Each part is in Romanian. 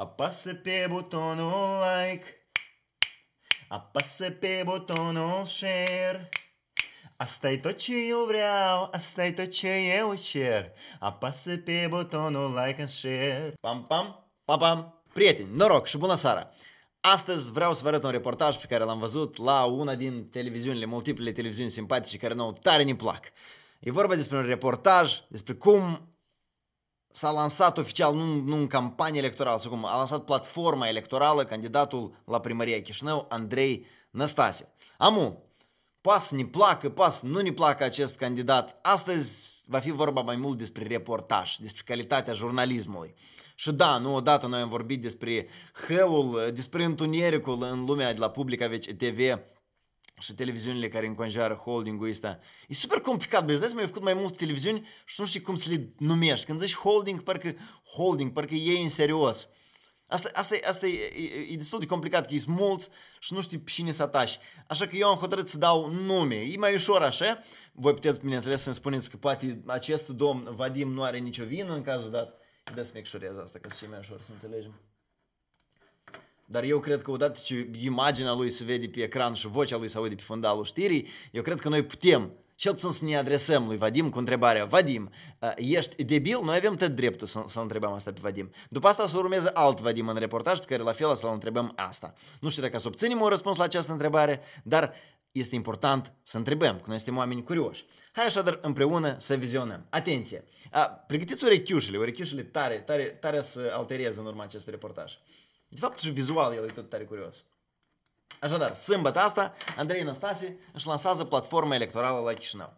Apasă pe butonul like Apasă pe butonul share asta e tot ce eu vreau, asta e tot ce eu cer Apasă pe butonul like and share Pam, pam, pam, pam Prieteni, noroc și bună seara! Astăzi vreau să vă arăt un reportaj pe care l-am văzut la una din televiziunile, multiple televiziuni simpatice care nouă tare ne plac. E vorba despre un reportaj despre cum s-a lansat oficial, nu, nu în campanie electorală, cum, a lansat platforma electorală candidatul la primăria Chișinău, Andrei Năstase. Amu, pas ne placă, pas nu ne placă acest candidat. Astăzi va fi vorba mai mult despre reportaj, despre calitatea jurnalismului. Și da, nu odată noi am vorbit despre hăul, despre întunericul în lumea de la Publica TV și televiziunile care înconjoară holdingul ăsta. E super complicat, băi, îți mi-au făcut mai multe televiziuni și nu știu cum să le numești. Când zici holding, parcă holding, parcă e în serios. Asta, asta, asta e, e, e destul de complicat, că sunt mulți și nu știi cine să atași. Așa că eu am hotărât să dau nume. E mai ușor așa. Voi puteți, bineînțeles, să-mi spuneți că poate acest domn, Vadim, nu are nicio vină în cazul dat. Dă să asta, că e mai ușor să înțelegem. Dar eu cred că odată ce imaginea lui se vede pe ecran și vocea lui se aude pe fundalul știrii, eu cred că noi putem cel puțin să ne adresăm lui Vadim cu întrebarea Vadim, ești debil? Noi avem tot dreptul să, să întrebăm asta pe Vadim. După asta să urmeze alt Vadim în reportaj pe care la fel să-l întrebăm asta. Nu știu dacă să obținem un răspuns la această întrebare, dar este important să întrebăm, că noi suntem oameni curioși. Hai așadar împreună să vizionăm. Atenție! A, pregătiți urechiușele, urechiușele tare, tare, tare să altereze în urma acestui reportaj. De fapt, și vizual el e tot tare curios. Așadar, sâmbătă asta, Andrei Năstase își lansează platforma electorală la Chișinău.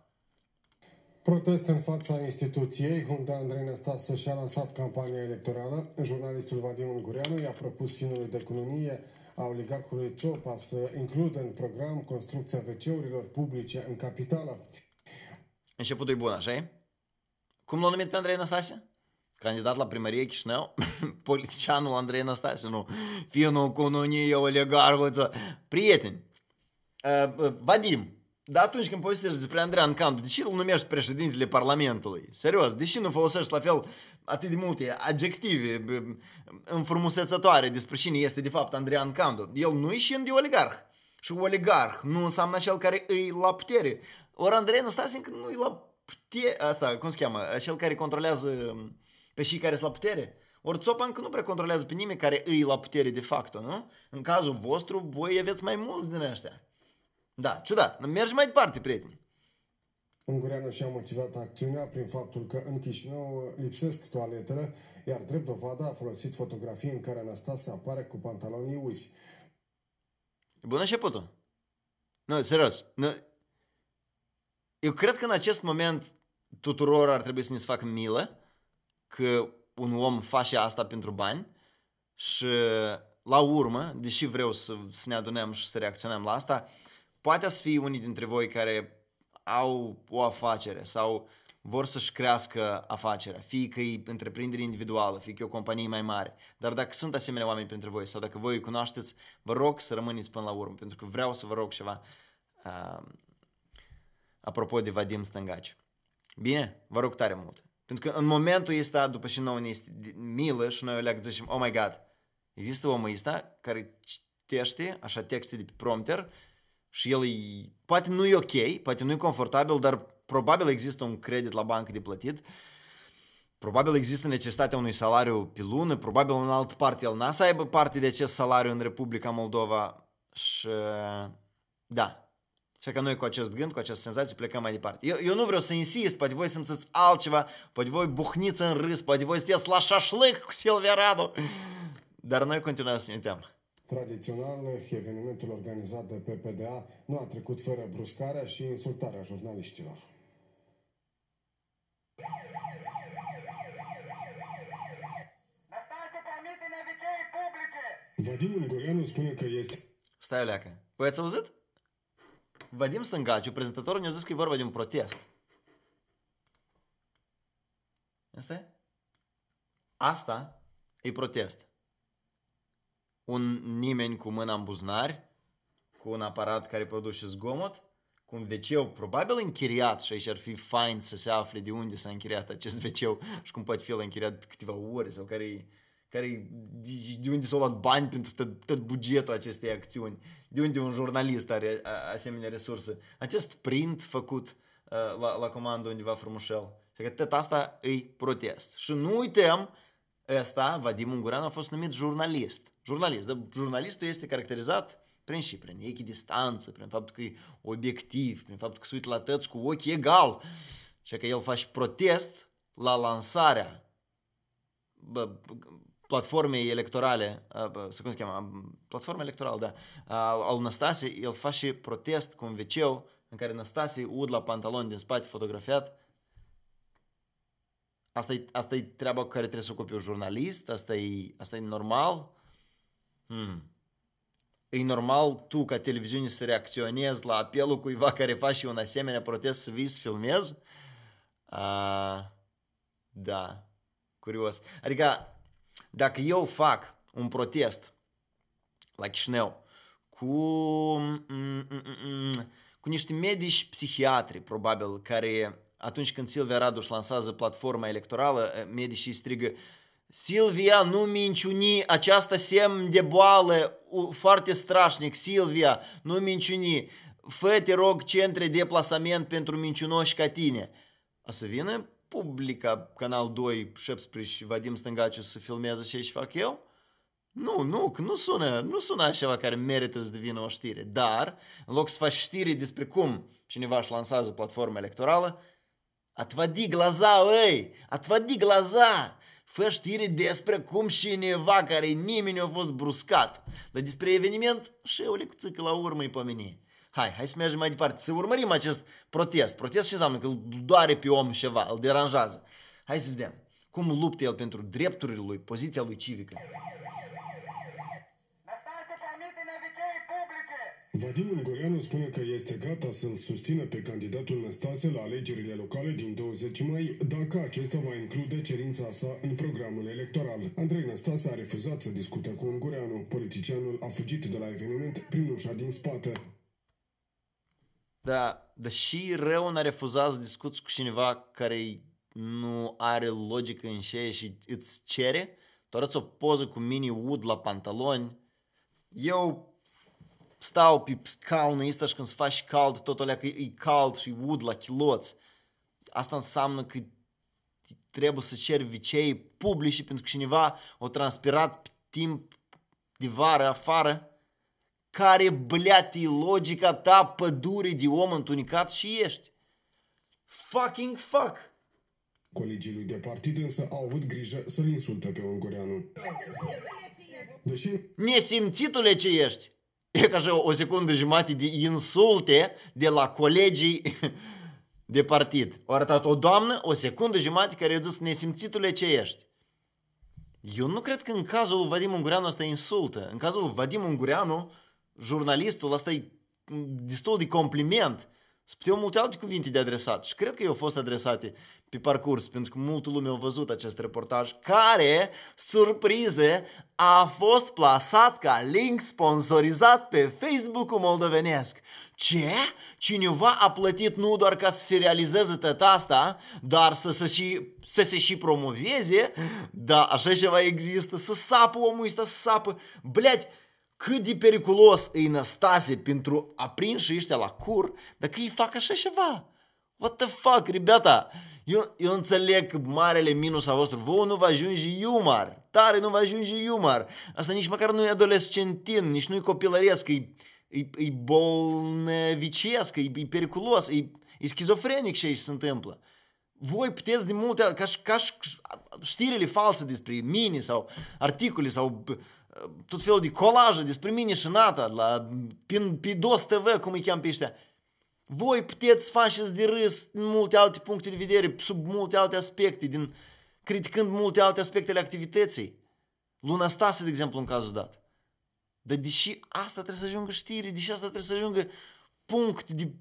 Protest în fața instituției, unde Andrei Năstase și-a lansat campania electorală, jurnalistul Vadim Ungureanu i-a propus finului de economie a oligarhului Țopa să includă în program construcția wc publice în capitală. Începutul e bun, așa Cum l-a numit pe Andrei Năstase? Кандидат la primărie Chișinău, politicianul Andrei Năstasiu, finul cu nunie oligarhuță. Prieteni, uh, Vadim, dar atunci când povestești despre Andrei Ancandu, de ce îl numești președintele Parlamentului? Serios, de ce nu folosești la fel atât de multe adjective înfrumusețătoare despre cine este de fapt Andrei Ancandu? El nu e și de oligarh. Și oligarh nu înseamnă cel care îi la putere. Ori Andrei Năstasiu nu e la putere. Asta, cum se cheamă? Cel care controlează pe cei care sunt la putere. Ori țopa încă nu prea controlează pe nimeni care îi la putere de facto, nu? În cazul vostru, voi aveți mai mulți din ăștia. Da, ciudat. Mergi mai departe, prieteni. Ungureanu și-a motivat acțiunea prin faptul că în Chișinău lipsesc toaletele, iar drept dovada a folosit fotografii în care Anastase apare cu pantalonii uzi. Bună putu. Nu, serios. Nu. Eu cred că în acest moment tuturor ar trebui să ne se facă milă că un om face asta pentru bani și la urmă, deși vreau să, să ne adunăm și să reacționăm la asta, poate să fie unii dintre voi care au o afacere sau vor să-și crească afacerea, fie că e întreprindere individuală, fie că e o companie mai mare. Dar dacă sunt asemenea oameni printre voi sau dacă voi îi cunoașteți, vă rog să rămâneți până la urmă, pentru că vreau să vă rog ceva uh, apropo de Vadim Stângaci. Bine? Vă rog tare mult! Pentru că în momentul ăsta, după ce nouă ne este milă și noi o leagă zicem, oh my god, există omul ăsta care citește așa texte de pe prompter și el e, poate nu e ok, poate nu e confortabil, dar probabil există un credit la bancă de plătit, probabil există necesitatea unui salariu pe lună, probabil în altă parte el n-a să aibă parte de acest salariu în Republica Moldova și da, Așa că noi cu acest gând, cu această senzație plecăm mai departe. Eu, eu nu vreau să insist, poate voi simțiți altceva, poate voi buhniți în râs, poate voi sunteți la șașlâc cu Silvia Radu. Dar noi continuăm să ne uităm. Tradițional, evenimentul organizat de PPDA nu a trecut fără bruscarea și insultarea jurnaliștilor. Vadim Ungureanu spune că este... Stai o leacă. Voi ați auzit? Vadim Stângaciu, prezentatorul, ne-a zis că e vorba de un protest. Asta Asta e protest. Un nimeni cu mâna în buznari, cu un aparat care produce zgomot, cu un wc probabil închiriat și aici ar fi fain să se afle de unde s-a închiriat acest wc și cum poate fi la închiriat pe câteva ore sau care e care, de unde s-au luat bani pentru tot, tot bugetul acestei acțiuni, de unde un jurnalist are asemenea resurse. Acest print făcut uh, la, la comandă undeva frumușel. Și că tot asta e protest. Și nu uităm, ăsta, Vadim Unguran, a fost numit jurnalist. Jurnalist, dar jurnalistul este caracterizat prin și prin echidistanță, prin faptul că e obiectiv, prin faptul că se uită la tăți cu ochi egal. Și că el face protest la lansarea bă, платформе електорале, să cum se cheamă, platforma electorală, da, al Năstase, el face protest cu un veceu în care Năstase ud la pantaloni din spate fotografiat. Asta e, asta e treaba cu care trebuie să ocupe un jurnalist, asta e, asta e normal. Hmm. E normal tu ca televiziune să reacționezi la apelul cuiva care face un asemenea protest să vii să filmezi? Uh, da, curios. Adică dacă eu fac un protest la Chișinău cu, mm, mm, mm, cu niște medici psihiatri, probabil, care atunci când Silvia Raduș lansează platforma electorală, eh, medicii strigă Silvia, nu minciuni, această semn de boală foarte strașnic, Silvia, nu minciuni, fă, te rog, centre de plasament pentru mincinoși ca tine. O să vină publica Canal 2, 17 Vadim Stângaciu să filmeze ce și fac eu? Nu, nu, că nu sună, nu sună așa care merită să devină o știre. Dar, în loc să faci știri despre cum cineva își lansează platforma electorală, atvadi glaza, ei, atvadi glaza! Fă știri despre cum cineva care nimeni nu a fost bruscat. Dar despre eveniment și le lecuțică la urmă îi pomeni hai, hai să mergem mai departe, să urmărim acest protest. Protest ce înseamnă? Că îl doare pe om ceva, îl deranjează. Hai să vedem cum luptă el pentru drepturile lui, poziția lui civică. Vadim Ungureanu spune că este gata să-l susțină pe candidatul Năstase la alegerile locale din 20 mai, dacă acesta va include cerința sa în programul electoral. Andrei Năstase a refuzat să discute cu Ungureanu. Politicianul a fugit de la eveniment prin ușa din spate. Da, dar și rău n-a refuzat să discuți cu cineva care nu are logică în șeie și îți cere. Tu arăți o poză cu mini wood la pantaloni. Eu stau pe scaunul ăsta și când se faci cald, tot alea că e cald și wood la chiloți. Asta înseamnă că trebuie să ceri vicei publici pentru că cineva o transpirat timp de vară afară care, bleat, e logica ta pădure de om întunicat și ești. Fucking fuck! Colegii lui de partid însă au avut grijă să-l insulte pe Ungureanu. Deși... Nesimțitule ce ești! E ca și o, secundă jumate de insulte de la colegii de partid. O arătat o doamnă, o secundă jumate care i-a zis nesimțitule ce ești. Eu nu cred că în cazul lui Vadim Ungureanu asta insultă. În cazul lui Vadim Ungureanu jurnalistul, asta e destul de compliment. Sunt puteau multe alte cuvinte de adresat și cred că eu au fost adresate pe parcurs, pentru că multă lume a văzut acest reportaj, care, surprize, a fost plasat ca link sponsorizat pe Facebook-ul moldovenesc. Ce? Cineva a plătit nu doar ca să se realizeze tot asta, dar să se și, să se și promoveze? Da, așa ceva există, să sapă omul ăsta, să sapă. Bleați, cât de periculos e Năstase pentru a prinși ăștia la cur, dacă îi fac așa ceva. What the fuck, ribeta? Eu, eu înțeleg că marele minus a vostru, vouă nu vă ajunge iumar, tare nu vă ajunge iumar. Asta nici măcar nu e adolescentin, nici nu e copilăresc, e, e, e bolnevicesc, e, e periculos, e, e schizofrenic ce aici se întâmplă. Voi puteți de multe, ca și, ca știrile false despre mine sau articole sau tot felul de colaje despre mine și Nata, la Pidos TV, cum îi cheam pe ăștia. Voi puteți faceți de râs în multe alte puncte de vedere, sub multe alte aspecte, din, criticând multe alte aspecte ale activității. Luna Stase, de exemplu, în cazul dat. Dar deși asta trebuie să ajungă știri, deși asta trebuie să ajungă punct de...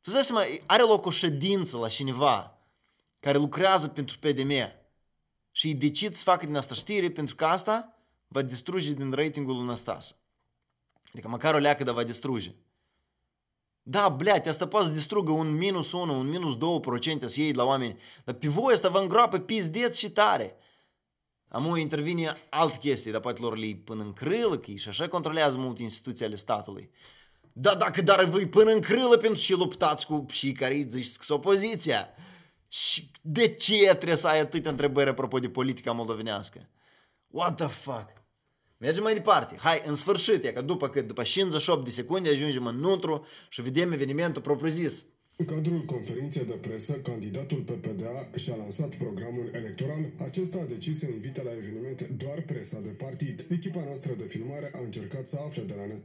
Tu dai seama, are loc o ședință la cineva care lucrează pentru PDM și îi decid să facă din asta știri pentru că asta va distruge din ratingul lui Năstasă. Adică măcar o leacă, dar va distruge. Da, bleate, asta poate să distrugă un minus 1, un minus 2% să iei de la oameni. Dar pe voi asta vă îngroapă pizdeț și tare. o intervine alt chestie, dar poate lor le până în crâlă, că și așa controlează mult instituții ale statului. Da, dacă dar voi până în crâlă pentru și luptați cu și care zici că opoziția. Și de ce trebuie să ai atâtea întrebări apropo de politica moldovenească? What the fuck? Mergem mai departe. Hai, în sfârșit, e că după cât? După 58 de secunde ajungem în Nuntru și vedem evenimentul propriu-zis. În cadrul conferinței de presă, candidatul PPDA și-a lansat programul electoral. Acesta a decis să invite la eveniment doar presa de partid. Echipa noastră de filmare a încercat să afle de la net.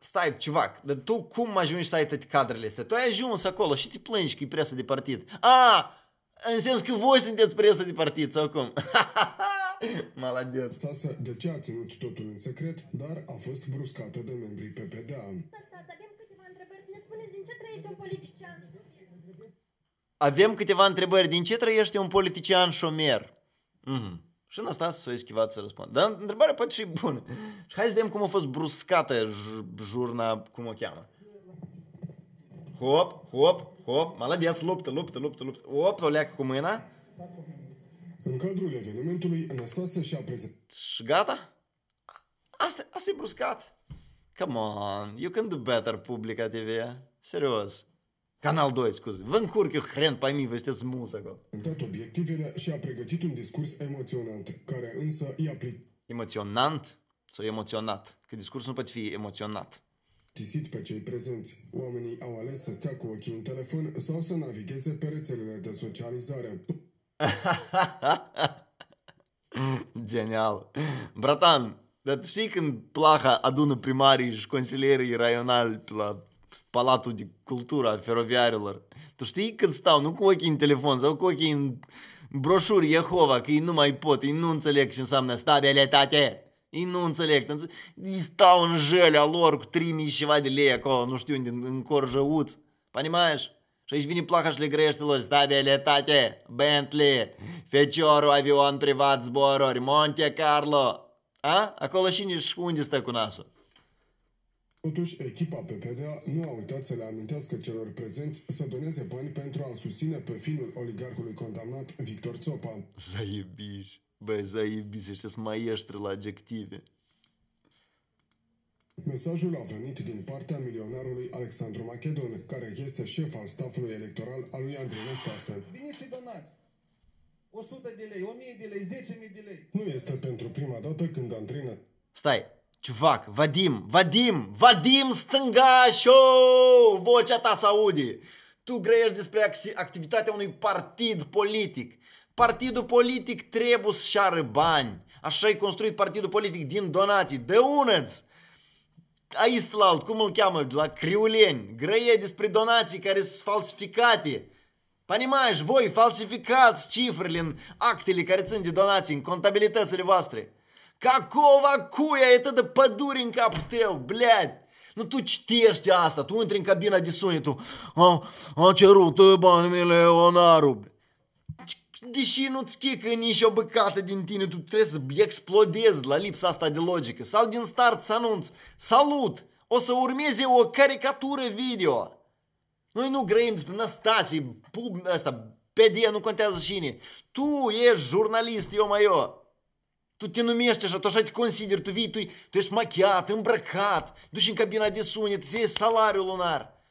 Stai, ceva, dar tu cum ajungi să ai toate cadrele astea? Tu ai ajuns acolo și te plângi că e presă de partid. A, în sens că voi sunteți presă de partid sau cum? Молодец. Stasa de ce a ținut totul în secret, dar a fost bruscată de membrii PPD. Stasa, avem câteva întrebări. Să ne spuneți din ce trăiește un politician șomer? Avem câteva întrebări. Din ce trăiește un politician șomer? Mm-hmm. Și Anastas s-a eschivat să răspund. Dar întrebarea poate și bună. Și hai să vedem cum a fost bruscată jurna, cum o cheamă. Hop, hop, hop, maladeț, luptă, luptă, luptă, luptă. Hop, o leacă cu mâna. În cadrul evenimentului, Anastasia și-a prezentat... Și gata? Asta, asta e bruscat. Come on, you can do better, Publica TV. Eh? Serios. Canal 2, scuze. Vă încurc eu hren pe mine, vă sunteți mulți acolo. obiectivele și a pregătit un discurs emoționant, care însă i-a plit... Emoționant? Sau emoționat? Că discursul nu poate fi emoționat. Tisit pe cei prezenți. Oamenii au ales să stea cu ochii în telefon sau să navigheze pe rețelele de socializare. Genial. Bratan, dat chicken plaga adună primarii și consilierii raionali la Palatul de Cultură a Feroviarilor. Tu știi când stau, nu cu ochii în telefon sau cu ochii în broșuri Jehova, că ei nu mai pot, ei nu înțeleg ce înseamnă stabilitate. Ei nu înțeleg. Ei stau în jelea lor cu 3000 și ceva de lei acolo, nu știu unde, în corjăuț. Понимаешь? și aici vine placa și le grește lor stabilitate, Bentley, feciorul, avion privat, zboruri, Monte Carlo. A? Acolo și nici unde stă cu nasul. Totuși, echipa PPDA nu a uitat să le amintească celor prezenți să doneze bani pentru a-l susține pe finul oligarhului condamnat Victor Țopan. Zăibiși, băi, zăibiși, ăștia sunt maestri la adjective. Mesajul a venit din partea milionarului Alexandru Macedon, care este șef al stafului electoral al lui Andrei Năstase. Veniți și donați! 100 de lei, 1000 de lei, 10.000 de lei. Nu este pentru prima dată când Andrei Năstase... Stai, Ciuvac, Vadim, Vadim, Vadim Stângașo, Vocea ta se aude! Tu grăiești despre activitatea unui partid politic. Partidul politic trebuie să-și bani. Așa e construit partidul politic din donații. De unăți! Aistlalt, cum îl cheamă, la Criuleni, grăie despre donații care sunt falsificate. Понимаешь, voi falsificați cifrele în actele care țin de donații, în contabilitățile voastre. Какого cuia e tătă păduri în capul tău, блядь! Nu tu citești asta, tu intri în cabina de sunet, tu, a, a cerut bani Leonaru, deși nu-ți chică nici o băcată din tine, tu trebuie să explodezi la lipsa asta de logică. Sau din start să anunți, salut, o să urmeze o caricatură video. Noi nu grăim despre Năstasi, pub, asta, PD, nu contează cine. Tu ești jurnalist, eu mai eu. Tu te numești așa, tu așa te consideri, tu vii, tu, tu ești machiat, îmbrăcat, duci în cabina de sunet, îți iei salariul lunar.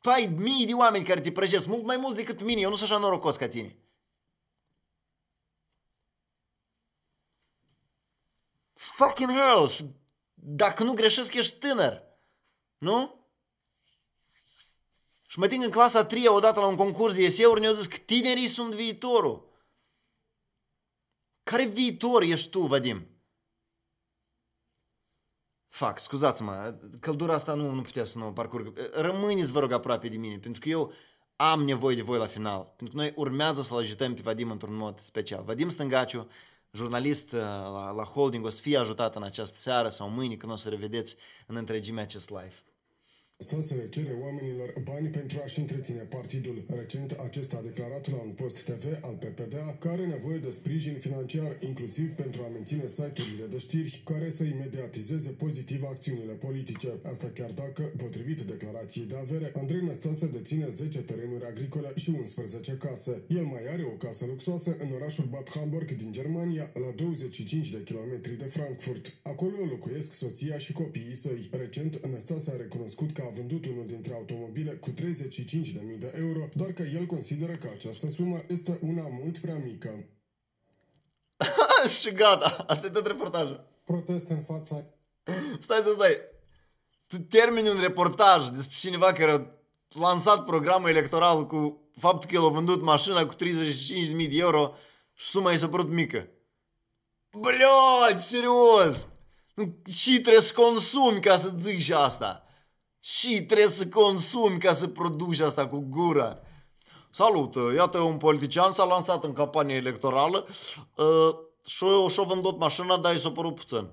Tu ai mii de oameni care te prăjesc, mult mai mult decât mine, eu nu sunt așa norocos ca tine. fucking hell, și dacă nu greșesc, ești tânăr. Nu? Și mă ating în clasa 3 odată la un concurs de eseuri, ne-au zis că tinerii sunt viitorul. Care viitor ești tu, Vadim? Fac, scuzați-mă, căldura asta nu, nu putea să nu o parcurg. Rămâneți, vă rog, aproape de mine, pentru că eu am nevoie de voi la final. Pentru că noi urmează să-l ajutăm pe Vadim într-un mod special. Vadim Stângaciu, jurnalist uh, la, la holding o să fie ajutat în această seară sau mâine când o să revedeți în întregime acest live. Stă să le cere oamenilor bani pentru a-și întreține partidul. Recent, acesta a declarat la un post TV al PPDA că are nevoie de sprijin financiar, inclusiv pentru a menține site-urile de știri care să imediatizeze pozitiv acțiunile politice. Asta chiar dacă, potrivit declarației de avere, Andrei Năstase deține 10 terenuri agricole și 11 case. El mai are o casă luxoasă în orașul Bad Hamburg din Germania, la 25 de kilometri de Frankfurt. Acolo locuiesc soția și copiii săi. Recent, Năstase a recunoscut că a vândut unul dintre automobile cu 35.000 de euro, doar că el consideră că această sumă este una mult prea mică. și gata, asta e tot reportajul. Protest în fața... Stai, stai, stai. Tu termini un reportaj despre cineva care a lansat programul electoral cu faptul că el a vândut mașina cu 35.000 de euro și suma i s-a părut mică. Блядь, serios! și trebuie să consumi ca să zici asta și trebuie să consumi ca să produci asta cu gura. Salut, uh, iată un politician s-a lansat în campanie electorală uh, și-o, și-o vândut mașina, dar i s-a părut puțin.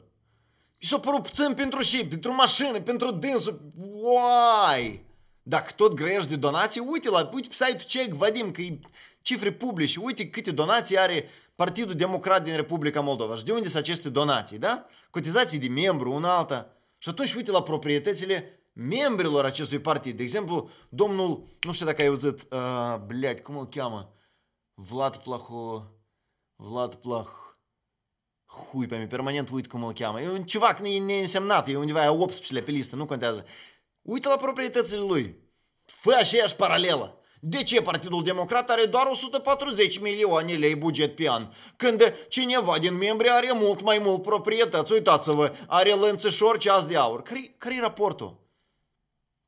I s-a părut puțin pentru și, pentru mașină, pentru dânsul, uai! Dacă tot grești de donații, uite la uite pe site-ul CEC, Vadim, că e cifre publice, uite câte donații are Partidul Democrat din Republica Moldova. Și de unde sunt aceste donații, da? Cotizații de membru, una alta. Și atunci uite la proprietățile membrilor acestui partid. De exemplu, domnul, nu știu dacă ai auzit, uh, blядь, cum îl cheamă? Vlad Plaho... Vlad Plah... Hui pe mine, permanent uit cum îl cheamă. E un ceva e neînsemnat, e undeva, 18-lea pe listă, nu contează. Uită la proprietățile lui. Fă aceeași paralelă. De ce Partidul Democrat are doar 140 milioane lei buget pe an? Când cineva din membri are mult mai mult proprietăți, uitați-vă, are lănțășor ceas de aur. Care-i raportul?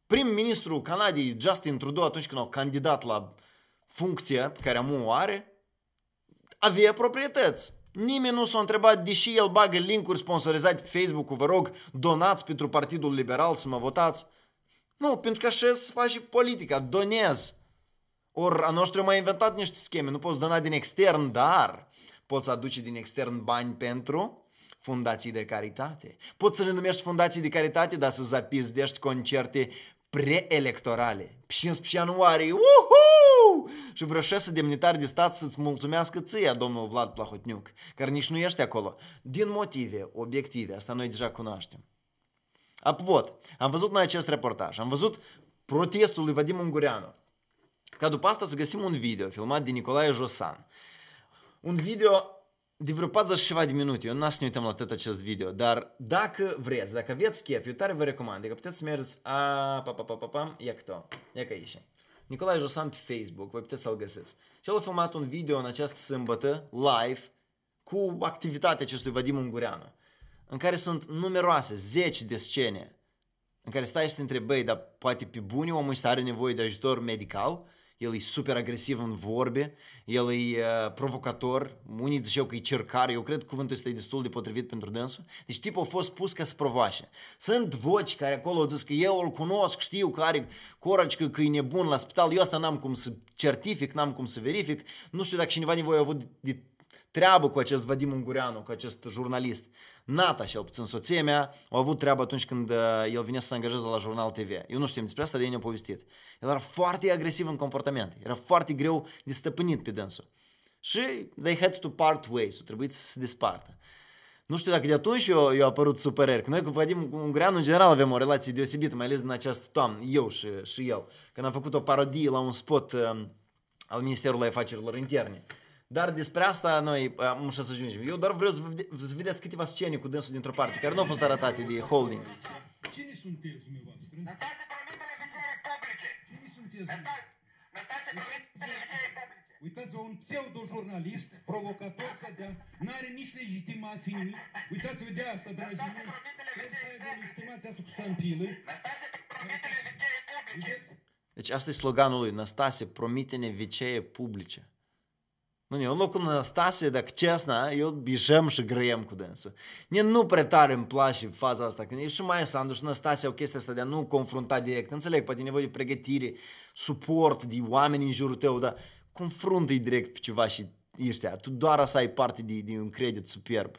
prim-ministrul Canadei, Justin Trudeau, atunci când au candidat la funcția pe care amu o are, avea proprietăți. Nimeni nu s-a întrebat, deși el bagă linkuri sponsorizate pe facebook vă rog, donați pentru Partidul Liberal să mă votați. Nu, pentru că așa se face politica, donez. Or, a noștri mai inventat niște scheme, nu poți dona din extern, dar poți aduce din extern bani pentru fundații de caritate. Poți să le numești fundații de caritate, dar să zapizdești concerte preelectorale. 15 ianuarie, uhu! Și vreo șase demnitari de stat să-ți mulțumească ție, domnul Vlad Plahotniuc, care nici nu ești acolo. Din motive obiective, asta noi deja cunoaștem. Apvot, am văzut noi acest reportaj, am văzut protestul lui Vadim Ungureanu. Ca după asta să găsim un video filmat de Nicolae Josan. Un video de vreo 40 ceva de minute, eu n-am să ne uităm la tot acest video, dar dacă vreți, dacă aveți chef, eu tare vă recomand, că adică puteți să mergeți, a, pa, pa, pa, pa, pa, ia ia că ieși. Nicolae Josan pe Facebook, voi puteți să-l găsiți. Și el a filmat un video în această sâmbătă, live, cu activitatea acestui Vadim Ungureanu, în care sunt numeroase, zeci de scene, în care stai și te întrebi, dar poate pe bune omul ăsta are nevoie de ajutor medical? el e super agresiv în vorbe, el e uh, provocator, unii ziceau că e cercar, eu cred că cuvântul este destul de potrivit pentru dânsul. Deci tipul a fost pus ca să provoace. Sunt voci care acolo au zis că eu îl cunosc, știu că are coraj, că, că e nebun la spital, eu asta n-am cum să certific, n-am cum să verific, nu știu dacă cineva nevoie a avut de treabă cu acest Vadim Ungureanu, cu acest jurnalist. Nata și-a obținut soția mea, au avut treabă atunci când uh, el vine să se angajeze la Jurnal TV. Eu nu știu despre asta, de ei ne povestit. El era foarte agresiv în comportament, era foarte greu de stăpânit pe dânsul. Și they had to part ways, Trebuie trebuit să se despartă. Nu știu dacă de atunci eu, eu a apărut supărări, că noi cu Vadim Ungureanu în general avem o relație deosebită, mai ales în această toamnă, eu și, și el, când am făcut o parodie la un spot um, al Ministerului Afacerilor Interne. Dar despre asta noi uh, am să ajungem. Eu doar vreau să, vede- să vedeți câteva scene cu dânsul dintr-o parte, care nu au fost arătate de holding. Cine sunteți dumneavoastră? Lăsați pe permite legicerii publice! Cine sunteți? Lăsați pe permite legicerii publice! Uitați-vă, un pseudo-jurnalist provocator să dea, n-are nici legitimație, nimic. Uitați-vă de asta, dragii mei. El să aibă legitimația sub ștampilă. Deci asta e sloganul lui, Năstase, promite-ne vicee publice. Nu ne, în locul lui Năstase, dacă cesna, eu bișăm și grăiem cu dânsul. Nu, nu prea tare îmi place faza asta, când e și mai Sandu și Năstase au chestia asta de a nu confrunta direct. Înțeleg, poate nevoie de pregătire, suport, de oameni în jurul tău, dar confruntă-i direct pe ceva și ăștia. Tu doar să ai parte de, de un credit superb.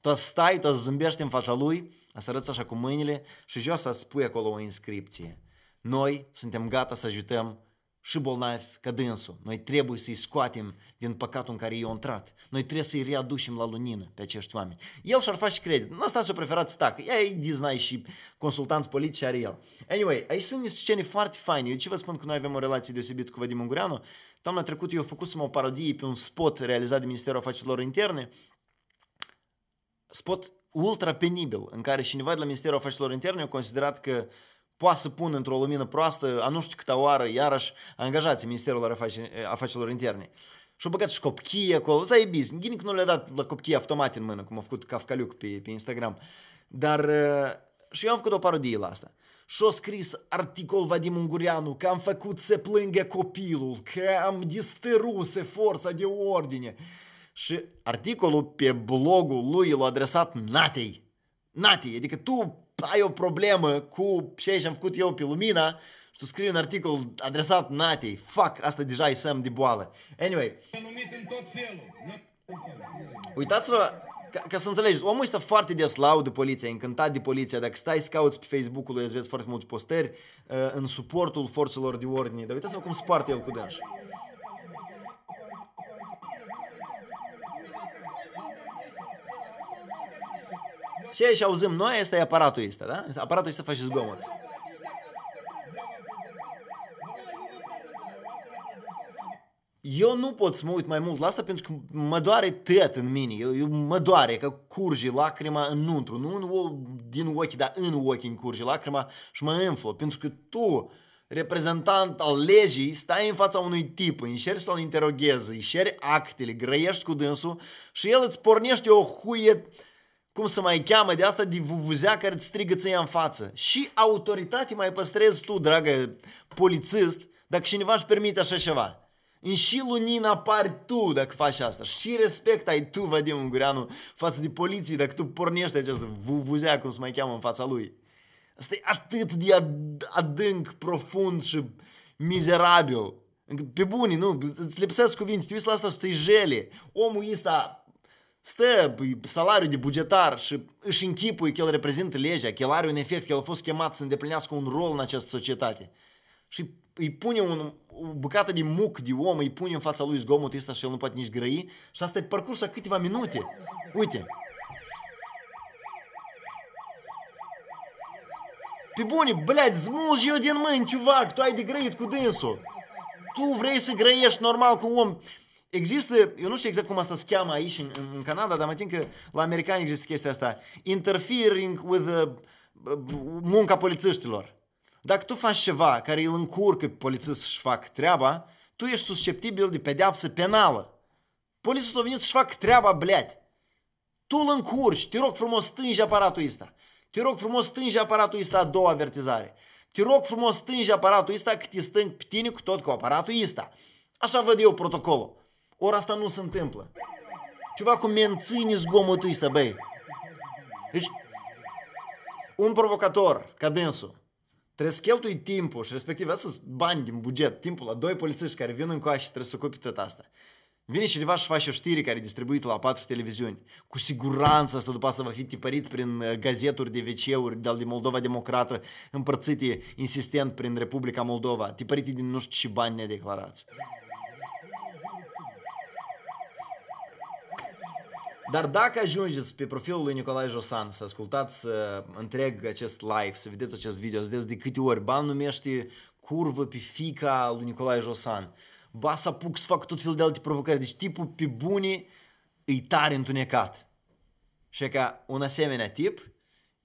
Tu stai, tu zâmbești în fața lui, să arăți așa cu mâinile și jos să spui acolo o inscripție. Noi suntem gata să ajutăm și bolnavi ca dânsul. Noi trebuie să-i scoatem din păcatul în care i a intrat. Noi trebuie să-i readușim la lunină pe acești oameni. El și-ar face credit. nu asta s-a preferat stac. Ea e Disney și consultanți politici are el. Anyway, aici sunt niște scene foarte faine. Eu ce vă spun că noi avem o relație deosebită cu Vadim Ungureanu? Toamna trecută eu făcusem o parodie pe un spot realizat de Ministerul Afacerilor Interne. Spot ultra penibil, în care cineva de la Ministerul Afacerilor Interne a considerat că uh, poate să pună într-o lumină proastă, a nu știu câta oară, iarăși, angajații Ministerul Afacerilor Interne. Și au băgat și copchii acolo, zaibiți, ghinic nu le-a dat la copchii automat în mână, cum a făcut Cafcaliuc pe, pe Instagram. Dar uh, și eu am făcut o parodie la asta. Și a scris articol Vadim Ungureanu că am făcut să plângă copilul, că am distrus forța de ordine. Și articolul pe blogul lui l-a adresat Natei. Natei, adică tu ai o problemă cu ce am făcut eu pe Lumina și tu scrii un articol adresat Natei, fuck, asta deja e semn de boală. Anyway. Uitați-vă ca, ca să înțelegeți, omul ăsta foarte des laudă poliția, încântat de poliția. Dacă stai să cauți pe Facebook-ul lui, vezi foarte multe postări uh, în suportul forțelor de ordine. Dar uitați-vă cum spart el cu dânsul. Și și auzim noi, ăsta e aparatul ăsta, da? Aparatul ăsta face zgomot. Eu nu pot să mă uit mai mult la asta pentru că mă doare tăt în mine, eu, eu mă doare că curge lacrima nuntru, nu în o, din ochi, dar în ochi îmi curge lacrima și mă înflă, pentru că tu, reprezentant al legii, stai în fața unui tip, încerci să-l interoghezi, încerci actele, grăiești cu dânsul și el îți pornește o huie cum se mai cheamă de asta, de vuvuzea care îți strigă ție în față. Și autoritate mai păstrezi tu, dragă polițist, dacă cineva își permite așa ceva. În și lunina apari tu dacă faci asta Și respect ai tu, Vadim Ungureanu Față de poliție dacă tu pornești această vuvuzea Cum se mai cheamă în fața lui Asta e atât de adânc, profund și mizerabil pe bune, nu, îți lipsesc cuvinte, Tu la asta să-i jele. Omul ăsta stă păi, salariul de bugetar și își închipui că el reprezintă legea, că el are un efect, că el a fost chemat să îndeplinească un rol în această societate. Și îi pune un, o bucată de muc de om, îi pune în fața lui zgomotul ăsta și el nu poate nici grăi. Și asta e parcursul a câteva minute. Uite, Pe bune, blядь, smulgi eu din mâini, ciuvac, tu ai de grăit cu dânsul. Tu vrei să grăiești normal cu om Există, eu nu știu exact cum asta se cheamă aici în, în Canada, dar mă tin că la americani există chestia asta. Interfering with uh, munca polițiștilor. Dacă tu faci ceva care îl încurcă pe polițist să-și facă treaba, tu ești susceptibil de pedeapsă penală. Polițistul a venit să-și facă treaba, bleat. Tu îl încurci, te rog frumos, stângi aparatul ăsta. Te rog frumos, stângi aparatul ăsta a doua avertizare. Te rog frumos, stângi aparatul ăsta cât te stâng pe tine cu tot cu aparatul ăsta. Așa văd eu protocolul. Ori asta nu se întâmplă. Ceva cu menține zgomotul ăsta, băi. Deci, un provocator ca dânsul trebuie să cheltui timpul și respectiv asta bani din buget, timpul la doi polițiști care vin în coa și trebuie să ocupe tot asta. Vine cineva și face o știre care e distribuită la patru televiziuni. Cu siguranță asta după asta va fi tipărit prin uh, gazeturi de veceuri de Moldova Democrată, împărțite insistent prin Republica Moldova, tipărite din nu știu ce bani nedeclarați. Dar dacă ajungeți pe profilul lui Nicolae Josan să ascultați uh, întreg acest live, să vedeți acest video, să vedeți de câte ori, ban numește curvă pe fica lui Nicolae Josan, ba să apuc să fac tot felul de alte provocări. Deci tipul pe bune e tare întunecat. Și că un asemenea tip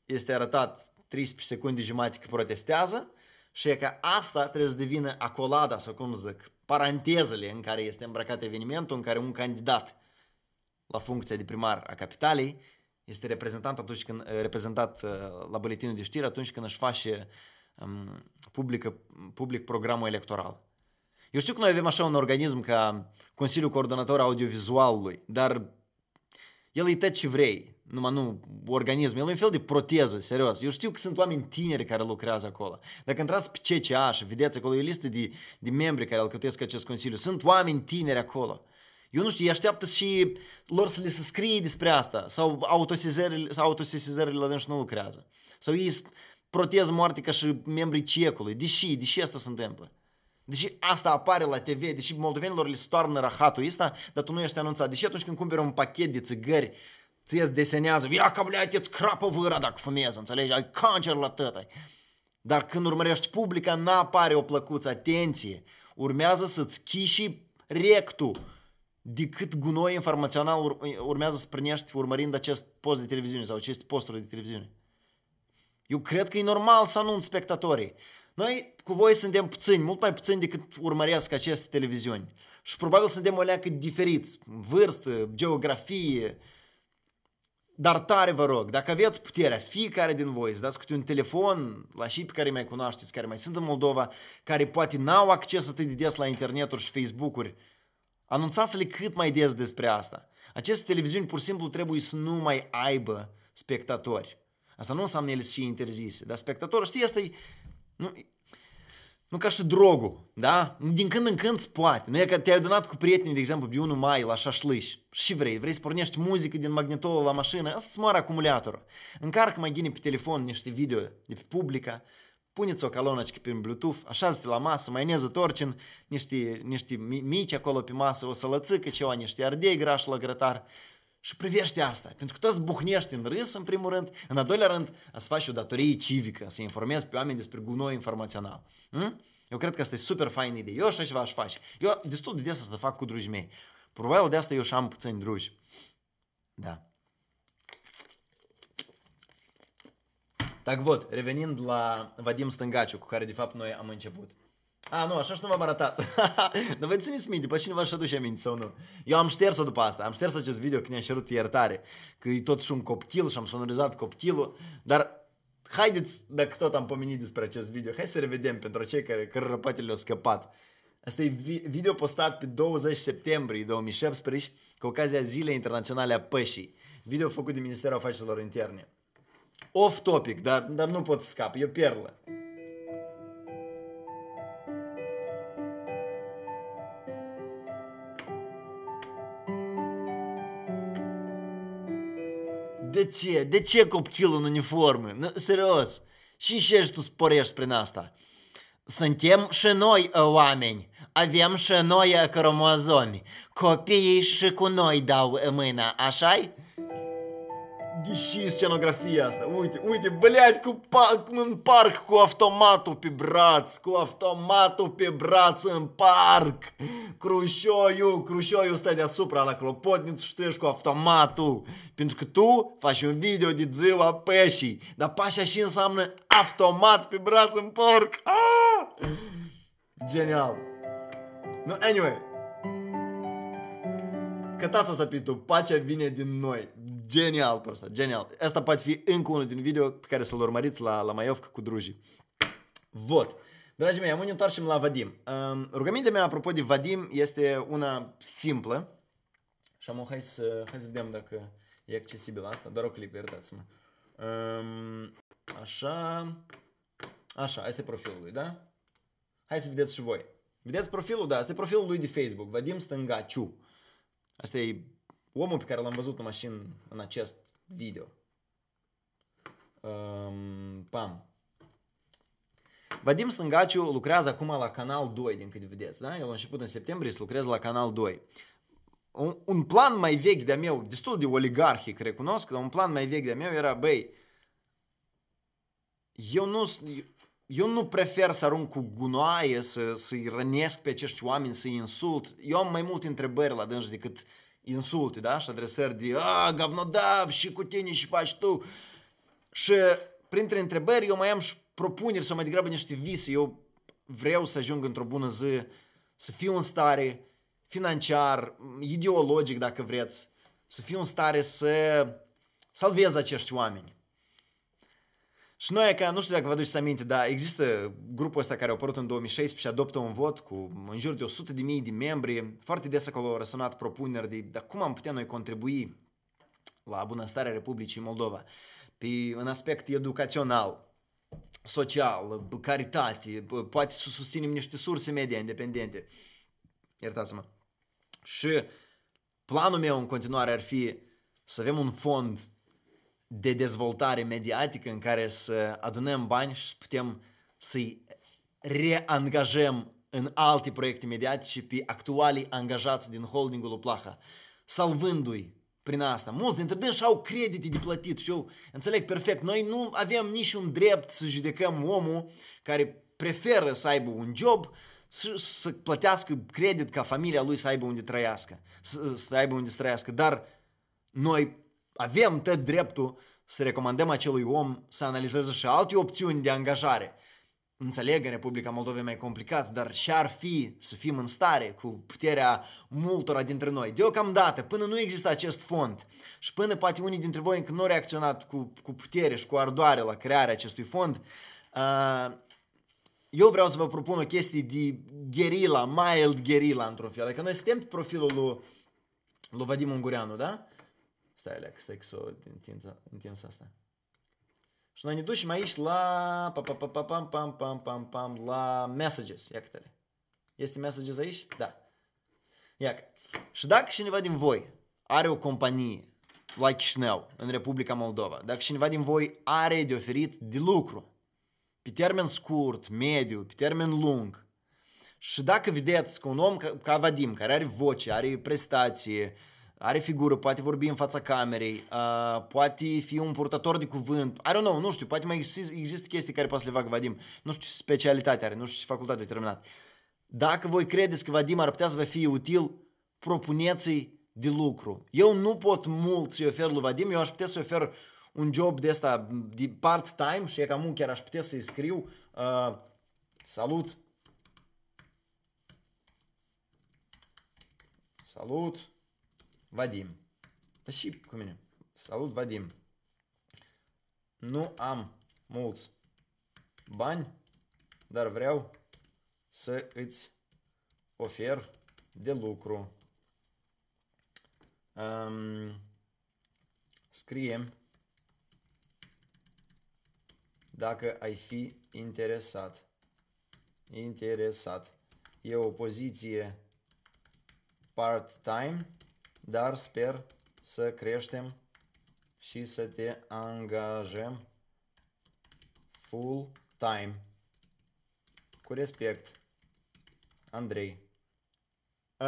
este arătat 13 secunde jumate că protestează și că asta trebuie să devină acolada, sau cum zic, parantezele în care este îmbrăcat evenimentul în care un candidat la funcția de primar a capitalei, este reprezentat, atunci când, reprezentat uh, la buletinul de știri atunci când își face um, publică, public programul electoral. Eu știu că noi avem așa un organism ca Consiliul Coordonator Audiovizualului, dar el e tot ce vrei, numai nu organism, el e un fel de proteză, serios. Eu știu că sunt oameni tineri care lucrează acolo. Dacă intrați pe CCA și vedeți acolo, e o listă de, de membri care alcătuiesc acest consiliu, sunt oameni tineri acolo. Eu nu știu, ei așteaptă și lor să le se scrie despre asta. Sau autosizările, sau autosezările la dânși nu lucrează. Sau ei protez moarte ca și membrii cecului. Deși, deși asta se întâmplă. Deși asta apare la TV, deși moldovenilor le stoarnă rahatul ăsta, dar tu nu ești anunțat. Deși atunci când cumperi un pachet de țigări, ți desenează, ia că, bleat, îți crapă vâra dacă fumezi, înțelegi? Ai cancer la tătai. Dar când urmărești publica, n-apare o plăcuță. Atenție! Urmează să-ți chiși rectul decât gunoi informațional ur- urmează să prânești urmărind acest post de televiziune sau aceste posturi de televiziune. Eu cred că e normal să anunț spectatorii. Noi cu voi suntem puțini, mult mai puțini decât urmăresc aceste televiziuni. Și probabil suntem o leacă diferiți, vârstă, geografie. Dar tare vă rog, dacă aveți puterea, fiecare din voi, să dați câte un telefon la și pe care mai cunoașteți, care mai sunt în Moldova, care poate n-au acces atât de des la internetul și Facebook-uri, Anunțați-le cât mai des despre asta. Aceste televiziuni pur și simplu trebuie să nu mai aibă spectatori. Asta nu înseamnă ele și interzise, dar spectatorul, știi, asta e... Nu, nu ca și drogul, da? Din când în când îți poate. Nu e că te-ai adunat cu prietenii, de exemplu, de 1 mai la șașlâș. Și vrei, vrei să pornești muzică din magnetolă la mașină, asta îți moare acumulatorul. Încarcă mai gine pe telefon niște video de pe publica, puneți o calonăcică prin Bluetooth, așează-te la masă, maioneză torcin, niște, niște mici acolo pe masă, o sălățică, ceva, niște ardei grași la grătar și privește asta. Pentru că tu buhnești în râs, în primul rând, în al doilea rând, să faci o datorie civică, să informezi pe oameni despre gunoi informațional. Hm? Eu cred că asta e super fain idee. Eu așa ceva aș face. Eu destul de des asta fac cu drujii mei. Probabil de asta eu și am puțin drugi. Da. Так vot, revenind la Vadim Stângaciu, cu care de fapt noi am început. A, nu, așa și nu v-am arătat. Dar vă țineți minte, pe cine v-aș aduce aminte sau nu. Eu am șters-o după asta, am șters acest video când ne-a cerut iertare, că e tot și un coptil și am sonorizat coptilul, dar haideți, dacă tot am pomenit despre acest video, hai să revedem pentru cei care cărăpatele au scăpat. Asta e video postat pe 20 septembrie 2017 cu ocazia Zilei Internaționale a Pășii. Video făcut de Ministerul Afacerilor Interne off topic, dar, dar nu pot să scap, e perlă. De ce? De ce copchilul în uniformă? Nu, serios. Și ce tu sporești prin asta? Suntem și noi ă, oameni. Avem și noi ă, cromozomi. Copiii și cu noi dau ă, mâna, așa-i? deși scenografia asta, uite, uite, băleat cu pa- în parc cu automatul pe braț, cu automatul pe braț în parc. Crușoiu, Crușoiu stai deasupra la clopotniț și tu ești cu automatul. Pentru că tu faci un video de ziua peșii, dar pașa și înseamnă automat pe braț în porc. Ah! Genial. No, anyway, cătați asta pe YouTube, pacea vine din noi, Genial, prosta, genial. Asta poate fi încă unul din video pe care să-l urmăriți la, la Maiovca cu drujii. Vot. Dragii mei, am ne întoarcem la Vadim. Um, rugămintea mea apropo de Vadim este una simplă. Și am hai să, hai să vedem dacă e accesibil asta. Doar o clip, iertați-mă. Um, așa. Așa, e profilul lui, da? Hai să vedeți și voi. Vedeți profilul? Da, e profilul lui de Facebook, Vadim Stângaciu. Asta e omul pe care l-am văzut numai și în, în acest video. Um, pam. Vadim Slângaciu lucrează acum la Canal 2, din câte vedeți, da? el a început în septembrie să lucrez la Canal 2. Un, un plan mai vechi de-a meu, destul de oligarhic, recunosc, dar un plan mai vechi de-a meu era, băi, eu nu, eu nu prefer să arunc cu gunoaie, să, să-i rănesc pe acești oameni, să-i insult. Eu am mai multe întrebări la dânși decât uh, insulte, da? Și adresări de a, gavnodav și cu tine și faci tu. Și printre întrebări eu mai am și propuneri sau mai degrabă niște vise. Eu vreau să ajung într-o bună zi, să fiu în stare financiar, ideologic dacă vreți, să fiu în stare să salvez acești oameni. Și noi, ca, nu știu dacă vă aduceți aminte, dar există grupul ăsta care a apărut în 2016 și adoptă un vot cu în jur de 100 de mii de membri. Foarte des acolo au răsunat propuneri de dar cum am putea noi contribui la bunăstarea Republicii Moldova pe, în aspect educațional, social, caritate, poate să susținem niște surse media independente. Iertați-mă. Și planul meu în continuare ar fi să avem un fond de dezvoltare mediatică în care să adunăm bani și să putem să-i reangajăm în alte proiecte mediatice pe actualii angajați din holdingul lui Plaha, salvându-i prin asta. Mulți dintre dânsi au credite de plătit și eu înțeleg perfect. Noi nu avem niciun drept să judecăm omul care preferă să aibă un job să, să plătească credit ca familia lui să aibă unde trăiască, să, să aibă unde să trăiască. Dar noi avem tot dreptul să recomandăm acelui om să analizeze și alte opțiuni de angajare. Înțeleg, în Republica Moldova e mai complicat, dar și-ar fi să fim în stare cu puterea multora dintre noi. Deocamdată, până nu există acest fond și până poate unii dintre voi încă nu au reacționat cu, cu putere și cu ardoare la crearea acestui fond, uh, eu vreau să vă propun o chestie de gherila, mild gherila într-un fel. Adică noi suntem pe profilul lui, lui Vadim Ungureanu, da? Stai, Leac, stai că s-o întins asta. Și noi ne ducem aici la pam, pam, pam, pam, pam, pam, la messages. Ia câtele. Este messages aici? Da. Ia că. Și dacă cineva din voi are o companie la Chișinău, în Republica Moldova, dacă cineva din voi are de oferit de lucru, pe termen scurt, mediu, pe termen lung, și dacă vedeți că un om ca, ca Vadim, care are voce, are prestație, uh, are figură, poate vorbi în fața camerei, uh, poate fi un purtător de cuvânt, I don't know, nu știu, poate mai există, există chestii care poate să le facă Vadim, nu știu ce specialitate are, nu știu ce facultate de terminat. Dacă voi credeți că Vadim ar putea să vă fie util, propuneți de lucru. Eu nu pot mult să-i ofer lui Vadim, eu aș putea să-i ofer un job de asta de part-time și e cam un chiar aș putea să-i scriu uh, salut salut Vadim. Și cu mine. Salut, Vadim. Nu am mulți bani, dar vreau să îți ofer de lucru. Um, scriem dacă ai fi interesat. Interesat. E o poziție part-time dar sper să creștem și să te angajăm full time. Cu respect, Andrei. Uh,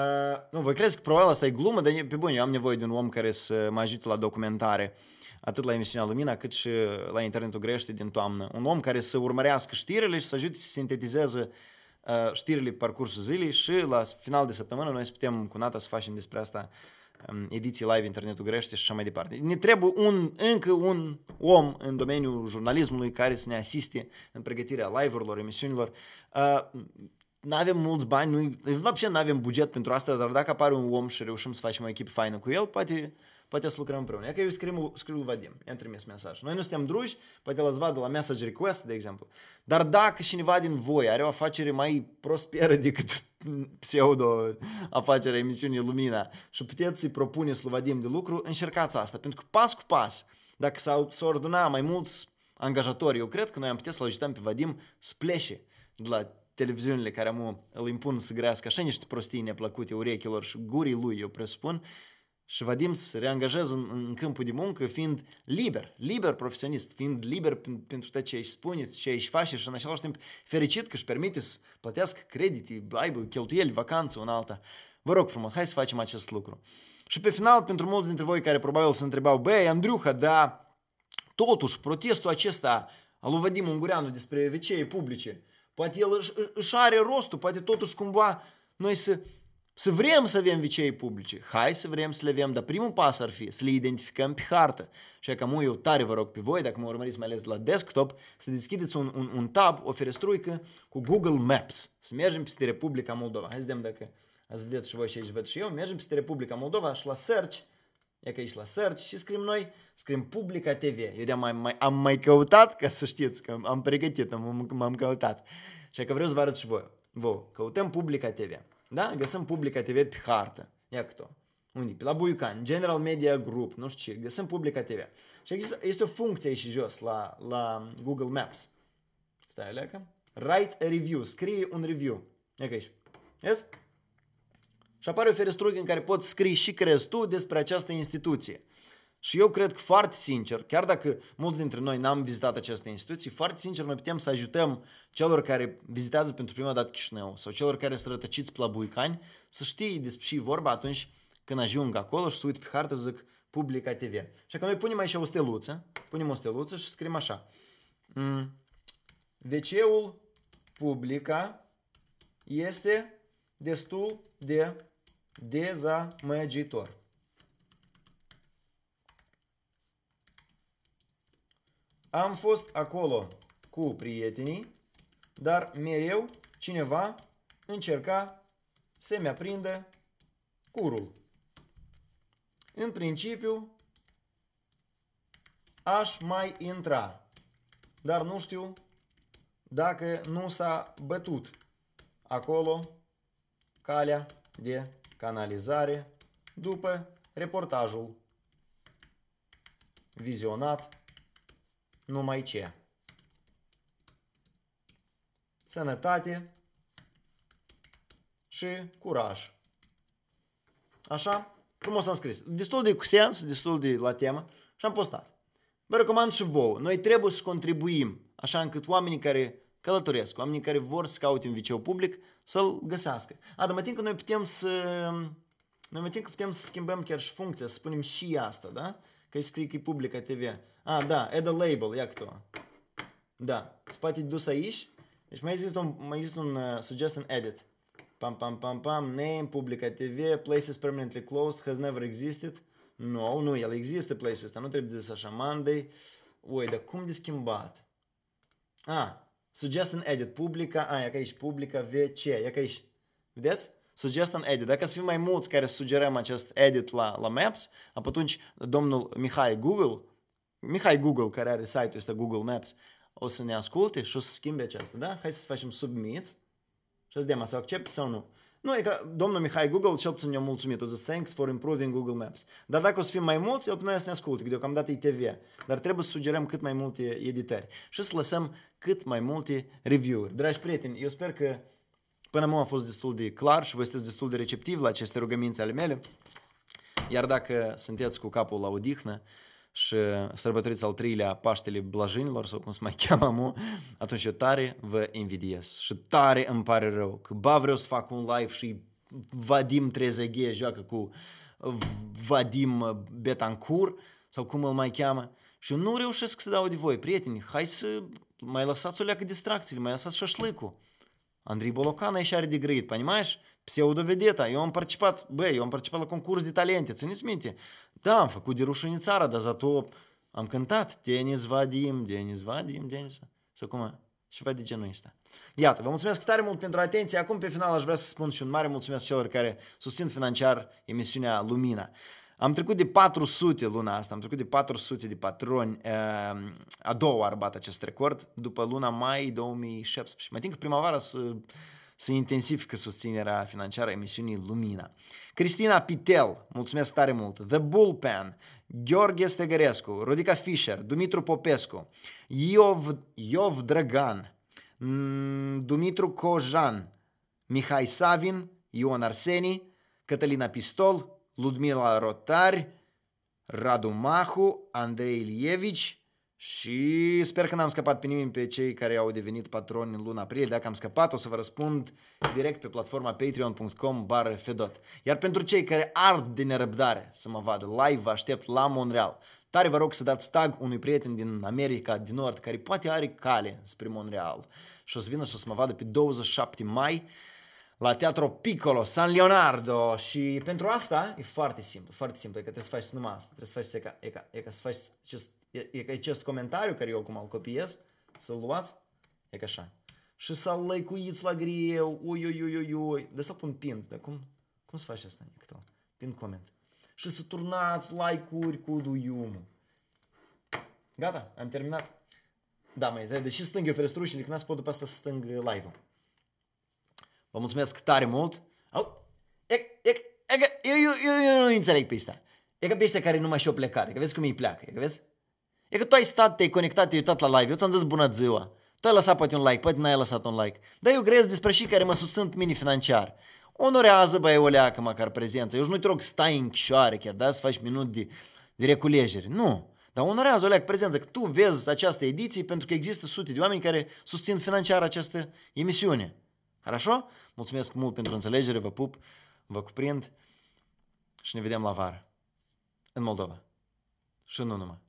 nu, vă crezi că probabil asta e glumă, dar pe bun, eu am nevoie de un om care să mă ajute la documentare, atât la emisiunea Lumina, cât și la internetul grește din toamnă. Un om care să urmărească știrile și să ajute să sintetizeze uh, știrile pe parcursul zilei și la final de săptămână noi să putem cu Nata să facem despre asta uh, ediții live, internetul grește și așa mai departe. Ne trebuie un, încă un om în domeniul jurnalismului care să ne asiste în pregătirea live-urilor, emisiunilor. Uh, nu avem mulți bani, nu nu avem buget pentru asta, dar dacă apare un om și reușim să facem o echipă faină cu el, poate, poate să lucrăm împreună. E că eu scriu, scriu lui Vadim, i-am trimis mesaj. Noi nu suntem druși, poate l-ați vadă la message request, de exemplu. Dar dacă cineva din voi are o afacere mai prosperă decât pseudo afacerea emisiunii Lumina și puteți să-i propuneți lui Vadim de lucru, încercați asta, pentru că pas cu pas, dacă s-au ordona mai mulți angajatori, eu cred că noi am putea să-l ajutăm pe Vadim să de la televiziunile care îl impun să grească așa niște prostii neplăcute urechilor și gurii lui, eu presupun, și Vadim se reangajează în, în câmpul de muncă fiind liber, liber profesionist, fiind liber pentru tot ce își spune, ce își face și în același timp fericit că își permite să plătească credite, aibă cheltuieli, vacanțe, un alta. Vă rog frumos, hai să facem acest lucru. Și pe final, pentru mulți dintre voi care probabil se întrebau, băi, Andriuha, da, totuși, protestul acesta al lui Vadim Ungureanu despre vecei publice, poate el își, își are rostul, poate totuși cumva noi să să vrem să avem vicei publice, hai să vrem să le avem, dar primul pas ar fi să le identificăm pe hartă. Și că eu tare vă rog pe voi, dacă mă urmăriți mai ales la desktop, să deschideți un, un, un tab, o ferestruică cu Google Maps. Să mergem peste Republica Moldova. Hai să vedem dacă ați vedeți și voi și aici văd și eu. Mergem peste Republica Moldova și la search, e că aici la search și scrim noi, scrim Publica TV. Eu de-am mai, mai, am mai căutat, ca să știți că am pregătit, m-am, m-am căutat. Și că vreau să vă arăt și voi. Vă, căutăm Publica TV. Da? Găsim Publica TV pe hartă. Ia cât unde? Pe la Buican, General Media Group, nu știu ce, găsim Publica TV. Și există, este o funcție aici jos la, la Google Maps. Stai, leacă. Write a review, scrie un review. Ia că aici. Yes? Și apare o ferestruică în care poți scrie și crezi tu despre această instituție. Și eu cred că foarte sincer, chiar dacă mulți dintre noi n-am vizitat aceste instituții, foarte sincer noi putem să ajutăm celor care vizitează pentru prima dată Chișinău sau celor care sunt rătăciți la Buicani să știe despre ce vorba atunci când ajung acolo și să uit pe hartă zic Publica TV. Și că noi punem aici o steluță, punem o steluță și scriem așa. Veceul mm. Publica este destul de dezamăgitor. Am fost acolo cu prietenii, dar mereu cineva încerca să-mi aprindă curul. În principiu, aș mai intra, dar nu știu dacă nu s-a bătut acolo calea de canalizare după reportajul vizionat numai ce. Sănătate și curaj. Așa? Frumos am scris. Destul de cu sens, destul de la temă și am postat. Vă recomand și vouă. Noi trebuie să contribuim așa încât oamenii care călătoresc, oamenii care vor să caute un viceu public, să-l găsească. A, dar mă că noi putem să... Noi mă că putem să schimbăm chiar și funcția, să spunem și asta, da? Că îi scrie că e publică TV. A, da, add a label, ia câteva. Da, spate dus aici. Deci mai există un, mai există un uh, suggestion edit. Pam, pam, pam, pam, name, publica TV, places permanently closed, has never existed. No, nu, el există place-ul ăsta, nu trebuie zis așa. Monday, oi, dar cum de schimbat? A, suggestion edit, publica, a, e ca aici, publica VC, e ca aici. Vedeți? Suggestion edit. Dacă să fim mai mulți care sugerăm acest edit la, la Maps, atunci domnul Mihai Google Mihai Google, care are site-ul ăsta Google Maps, o să ne asculte și o să schimbe aceasta, da? Hai să facem submit și să dăm să accept sau nu. Nu, e că domnul Mihai Google cel puțin ne-a mulțumit, o zis thanks for improving Google Maps. Dar dacă o să fim mai mulți, el pe noi să ne asculte, că deocamdată e TV. Dar trebuie să sugerăm cât mai multe editări și să lăsăm cât mai multe review-uri. Dragi prieteni, eu sper că până acum a fost destul de clar și voi sunteți destul de receptivi la aceste rugăminți ale mele. Iar dacă sunteți cu capul la odihnă, și sărbătoriți al treilea Paștele Blajinilor, sau cum se mai cheamă mu, atunci eu tare vă invidiez și tare îmi pare rău că ba vreau să fac un live și Vadim Trezeghe joacă cu uh, Vadim uh, Betancur sau cum îl mai cheamă și eu nu reușesc să dau de voi, prieteni, hai să mai lăsați o leacă distracțiile, mai lăsați șașlicul. Andrei Bolocan aici are de grăit, понимаешь? Păi, pseudovedeta. Eu am participat, băi, eu am participat la concurs de talente, țineți minte? Da, am făcut de rușinițară, dar zato am cântat Tenis Vadim, Denis Vadim, Denis Sau cum Ceva de genul ăsta. Iată, vă mulțumesc tare mult pentru atenție. Acum, pe final, aș vrea să spun și un mare mulțumesc celor care susțin financiar emisiunea Lumina. Am trecut de 400 luna asta, am trecut de 400 de patroni, a doua arbat acest record, după luna mai 2017. Mai timp că primăvara să să intensifică susținerea financiară a emisiunii Lumina. Cristina Pitel, mulțumesc tare mult, The Bullpen, Gheorghe Stegărescu, Rodica Fischer, Dumitru Popescu, Iov, Iov Drăgan, mm, Dumitru Cojan, Mihai Savin, Ion Arseni, Cătălina Pistol, Ludmila Rotari, Radu Mahu, Andrei Ilievici, și sper că n-am scăpat pe nimeni pe cei care au devenit patroni în luna aprilie. Dacă am scăpat, o să vă răspund direct pe platforma patreon.com bar fedot. Iar pentru cei care ard de nerăbdare să mă vadă live, vă aștept la Montreal. Tare vă rog să dați tag unui prieten din America din Nord care poate are cale spre Montreal. Și o să vină și o să mă vadă pe 27 mai la Teatro Piccolo, San Leonardo și pentru asta e foarte simplu, foarte simplu, e că trebuie să faci numai asta, trebuie să faci, e ca, e ca, e ca să faci just acest comentariu care eu acum îl copiez, să-l luați, e ca așa. Și să l lăicuit la greu, ui, ui, ui, ui, ui. De să pun pin, dar cum, cum să faci asta? Nictel? Pin coment. Și să turnați like-uri cu duiumul. Gata, am terminat. Da, mai zic, deși stâng eu ferestru și ați pot după asta să stâng live-ul. Vă mulțumesc tare mult. Au, e, e, e, eu, eu, eu, eu nu înțeleg pe asta. E ca pe ăștia care numai și-o plecat. E că vezi cum îi pleacă. E că vezi? E că tu ai stat, te-ai conectat, te-ai uitat la live, eu ți-am zis bună ziua. Tu ai lăsat poate un like, poate n-ai lăsat un like. Dar eu grez despre și care mă susțin mini financiar. Onorează, băi, leacă măcar prezența. Eu nu i rog să stai în chișoare chiar, da? Să faci minut de, de reculegere. Nu. Dar onorează, o leacă prezența, că tu vezi această ediție pentru că există sute de oameni care susțin financiar această emisiune. Arașo? Mulțumesc mult pentru înțelegere, vă pup, vă cuprind și ne vedem la vară. În Moldova. Și nu numai.